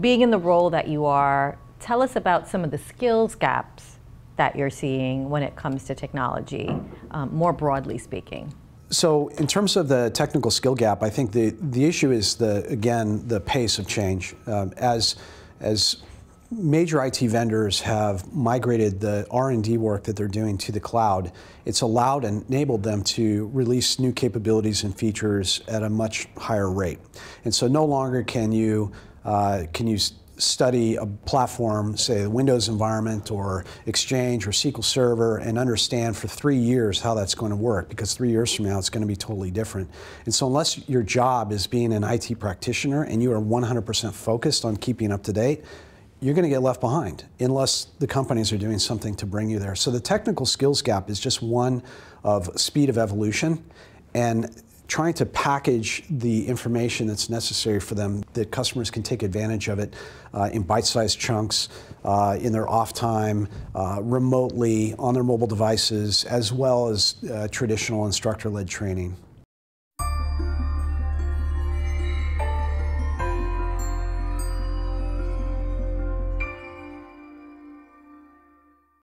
being in the role that you are, tell us about some of the skills gaps that you're seeing when it comes to technology, um, more broadly speaking. So, in terms of the technical skill gap, I think the, the issue is the again the pace of change. Um, as as major IT vendors have migrated the R&D work that they're doing to the cloud, it's allowed and enabled them to release new capabilities and features at a much higher rate. And so no longer can you uh, can you study a platform, say the Windows environment or Exchange or SQL Server, and understand for three years how that's going to work because three years from now it's going to be totally different. And so, unless your job is being an IT practitioner and you are 100% focused on keeping up to date, you're going to get left behind unless the companies are doing something to bring you there. So, the technical skills gap is just one of speed of evolution. And trying to package the information that's necessary for them that customers can take advantage of it uh, in bite-sized chunks uh, in their off time uh, remotely on their mobile devices as well as uh, traditional instructor-led training